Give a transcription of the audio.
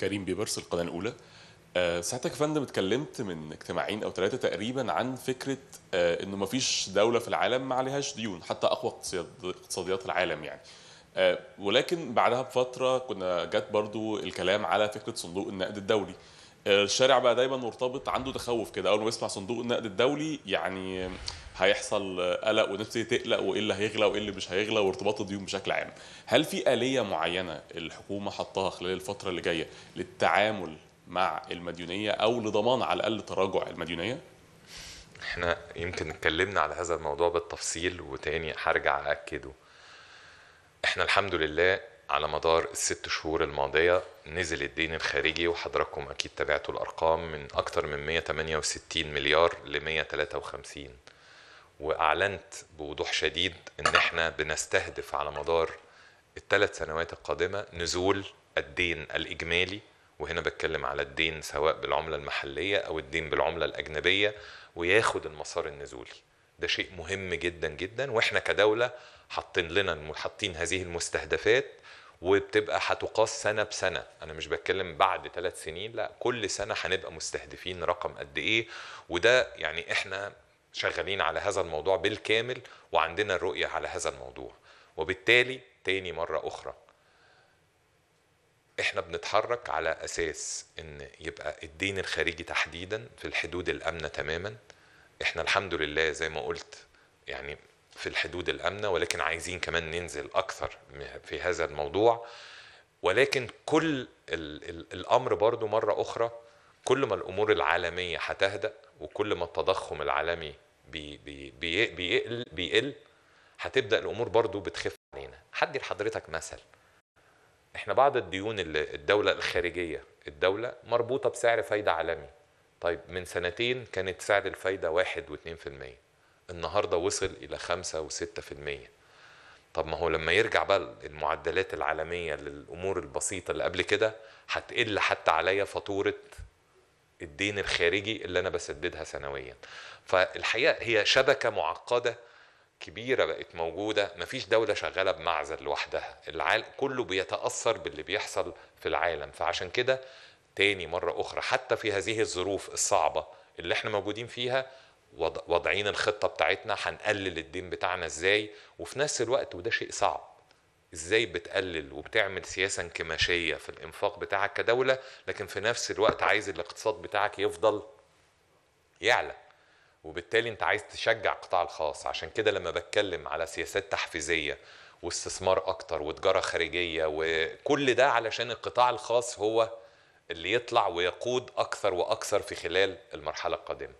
كريم بيبرس القناه الاولى آه، ساعتك يا فندم اتكلمت من اجتماعين او ثلاثه تقريبا عن فكره آه، انه ما فيش دوله في العالم ما عليهاش ديون حتى اقوى اقتصاديات العالم يعني آه، ولكن بعدها بفتره كنا جت برضو الكلام على فكره صندوق النقد الدولي الشارع بقى دايما مرتبط عنده تخوف كده اول ما يسمع صندوق النقد الدولي يعني هيحصل آه، قلق ونفسي تقلق وايه اللي هيغلى وايه اللي مش هيغلى وارتباط الديون بشكل عام هل في آلية معينة الحكومة حطاها خلال الفترة اللي جاية للتعامل مع المديونية أو لضمان على الأقل تراجع المديونية؟ احنا يمكن اتكلمنا على هذا الموضوع بالتفصيل وتاني هرجع أأكده احنا الحمد لله على مدار الست شهور الماضية نزل الدين الخارجي وحضراتكم أكيد تابعتوا الأرقام من أكثر من 168 مليار ل 153 واعلنت بوضوح شديد ان احنا بنستهدف على مدار الثلاث سنوات القادمه نزول الدين الاجمالي وهنا بتكلم على الدين سواء بالعمله المحليه او الدين بالعمله الاجنبيه وياخد المسار النزولي ده شيء مهم جدا جدا واحنا كدوله حاطين لنا حاطين هذه المستهدفات وبتبقى هتقاس سنه بسنه انا مش بتكلم بعد ثلاث سنين لا كل سنه هنبقى مستهدفين رقم قد ايه وده يعني احنا شغالين على هذا الموضوع بالكامل وعندنا الرؤية على هذا الموضوع وبالتالي تاني مرة أخرى احنا بنتحرك على اساس ان يبقى الدين الخارجي تحديدا في الحدود الامنه تماما احنا الحمد لله زي ما قلت يعني في الحدود الامنه ولكن عايزين كمان ننزل اكثر في هذا الموضوع ولكن كل الامر برضو مره اخرى كل ما الامور العالميه هتهدأ وكل ما التضخم العالمي بي بي بيقل بيقل هتبدا الامور برضو بتخف علينا هدي لحضرتك مثل احنا بعض الديون اللي الدوله الخارجيه الدوله مربوطه بسعر فايده عالمي طيب من سنتين كانت سعر الفايده 1 و2% النهارده وصل الى 5 و6% طب ما هو لما يرجع بقى المعدلات العالميه للامور البسيطه اللي قبل كده هتقل حتى عليا فاتوره الدين الخارجي اللي انا بسددها سنويا فالحقيقه هي شبكه معقده كبيره بقت موجوده مفيش دوله شغاله بمعزل لوحدها العالم كله بيتاثر باللي بيحصل في العالم فعشان كده تاني مره اخرى حتى في هذه الظروف الصعبه اللي احنا موجودين فيها وضعين الخطه بتاعتنا هنقلل الدين بتاعنا ازاي وفي نفس الوقت وده شيء صعب ازاي بتقلل وبتعمل سياسه انكماشيه في الانفاق بتاعك كدوله لكن في نفس الوقت عايز الاقتصاد بتاعك يفضل يعلى وبالتالي انت عايز تشجع القطاع الخاص عشان كده لما بتكلم على سياسات تحفيزيه واستثمار اكتر وتجاره خارجيه وكل ده علشان القطاع الخاص هو اللي يطلع ويقود اكثر واكثر في خلال المرحله القادمه